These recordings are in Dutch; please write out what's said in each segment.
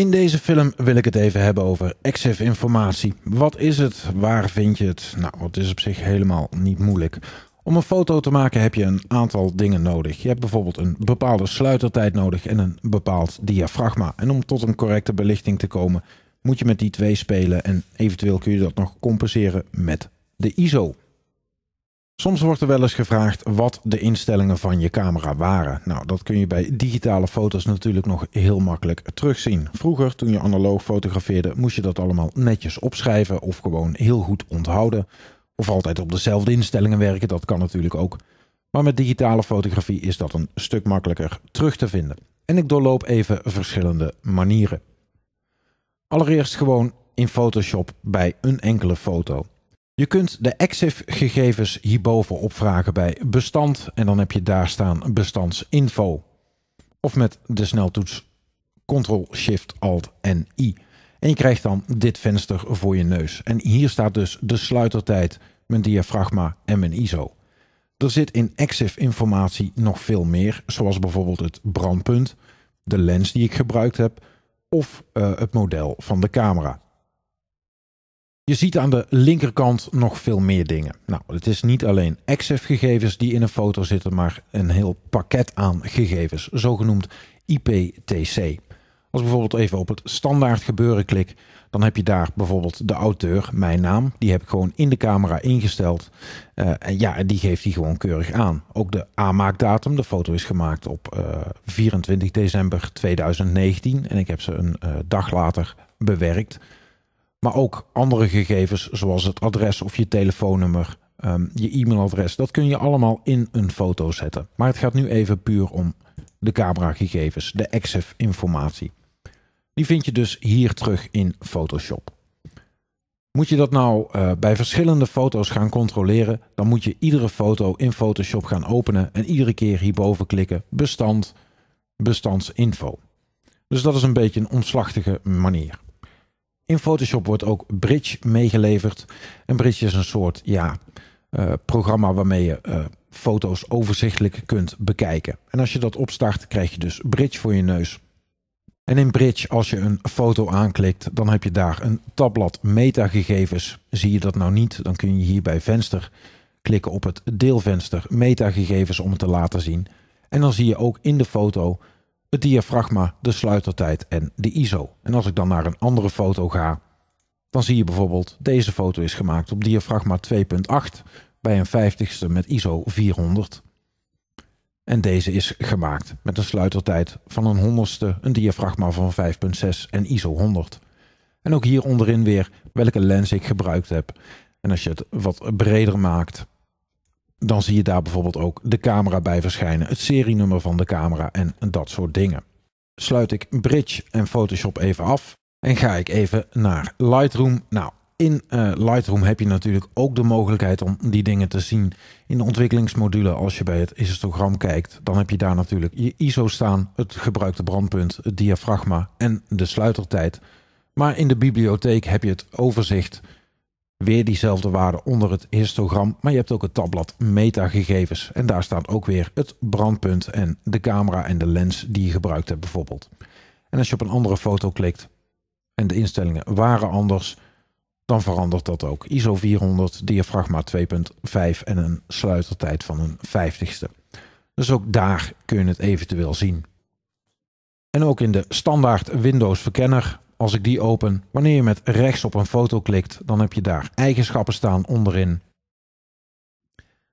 In deze film wil ik het even hebben over exif informatie. Wat is het? Waar vind je het? Nou, het is op zich helemaal niet moeilijk. Om een foto te maken heb je een aantal dingen nodig. Je hebt bijvoorbeeld een bepaalde sluitertijd nodig en een bepaald diafragma. En om tot een correcte belichting te komen, moet je met die twee spelen en eventueel kun je dat nog compenseren met de ISO. Soms wordt er wel eens gevraagd wat de instellingen van je camera waren. Nou, dat kun je bij digitale foto's natuurlijk nog heel makkelijk terugzien. Vroeger, toen je analoog fotografeerde, moest je dat allemaal netjes opschrijven of gewoon heel goed onthouden. Of altijd op dezelfde instellingen werken, dat kan natuurlijk ook. Maar met digitale fotografie is dat een stuk makkelijker terug te vinden. En ik doorloop even verschillende manieren. Allereerst gewoon in Photoshop bij een enkele foto. Je kunt de EXIF gegevens hierboven opvragen bij bestand en dan heb je daar staan bestandsinfo. Of met de sneltoets Ctrl Shift Alt en I. En je krijgt dan dit venster voor je neus. En hier staat dus de sluitertijd, mijn diafragma en mijn ISO. Er zit in EXIF informatie nog veel meer, zoals bijvoorbeeld het brandpunt, de lens die ik gebruikt heb of eh, het model van de camera. Je ziet aan de linkerkant nog veel meer dingen. Nou, het is niet alleen EXIF gegevens die in een foto zitten, maar een heel pakket aan gegevens, zogenoemd IPTC. Als bijvoorbeeld even op het standaard gebeuren klik, dan heb je daar bijvoorbeeld de auteur, mijn naam. Die heb ik gewoon in de camera ingesteld. Uh, en ja, die geeft hij gewoon keurig aan. Ook de aanmaakdatum. De foto is gemaakt op 24 eh, december 2019. En ik heb ze een eh, dag later bewerkt. Maar ook andere gegevens zoals het adres of je telefoonnummer, ehm, je e-mailadres. Dat kun je allemaal in een foto zetten. Maar het gaat nu even puur om de gegevens, de EXIF informatie. Die vind je dus hier terug in Photoshop. Moet je dat nou eh, bij verschillende foto's gaan controleren, dan moet je iedere foto in Photoshop gaan openen en iedere keer hierboven klikken bestand, bestandsinfo. Dus dat is een beetje een omslachtige manier. In Photoshop wordt ook Bridge meegeleverd. En Bridge is een soort ja, eh, programma waarmee je eh, foto's overzichtelijk kunt bekijken. En als je dat opstart, krijg je dus Bridge voor je neus. En in Bridge, als je een foto aanklikt, dan heb je daar een tabblad metagegevens. Zie je dat nou niet, dan kun je hier bij venster klikken op het deelvenster metagegevens om het te laten zien. En dan zie je ook in de foto het diafragma, de sluitertijd en de ISO. En als ik dan naar een andere foto ga, dan zie je bijvoorbeeld deze foto is gemaakt op diafragma 2.8 bij een 50ste met ISO 400. En deze is gemaakt met een sluitertijd van een honderdste, een diafragma van 5.6 en ISO 100. En ook hier onderin weer welke lens ik gebruikt heb. En als je het wat breder maakt, dan zie je daar bijvoorbeeld ook de camera bij verschijnen, het serienummer van de camera en dat soort dingen. Sluit ik Bridge en Photoshop even af en ga ik even naar Lightroom. Nou, in eh, Lightroom heb je natuurlijk ook de mogelijkheid om die dingen te zien in de ontwikkelingsmodule. Als je bij het histogram kijkt, dan heb je daar natuurlijk je ISO staan, het gebruikte brandpunt, het diafragma en de sluitertijd. Maar in de bibliotheek heb je het overzicht weer diezelfde waarde onder het histogram, maar je hebt ook het tabblad metagegevens. En daar staat ook weer het brandpunt en de camera en de lens die je gebruikt hebt bijvoorbeeld. En als je op een andere foto klikt en de instellingen waren anders, dan verandert dat ook. ISO 400, diafragma 2.5 en een sluitertijd van een 50ste. Dus ook daar kun je het eventueel zien. En ook in de standaard Windows verkenner als ik die open, wanneer je met rechts op een foto klikt, dan heb je daar eigenschappen staan onderin.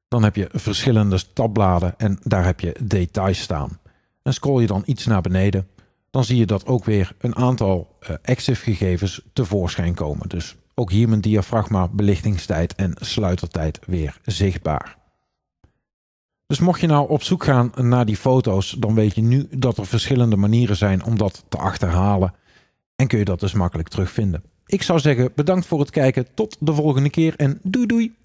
Dan heb je verschillende tabbladen en daar heb je details staan. En scroll je dan iets naar beneden, dan zie je dat ook weer een aantal uh, Active gegevens tevoorschijn komen. Dus ook hier mijn diafragma, belichtingstijd en sluitertijd weer zichtbaar. Dus mocht je nou op zoek gaan naar die foto's, dan weet je nu dat er verschillende manieren zijn om dat te achterhalen en kun je dat dus makkelijk terugvinden. Ik zou zeggen bedankt voor het kijken. Tot de volgende keer en doei doei.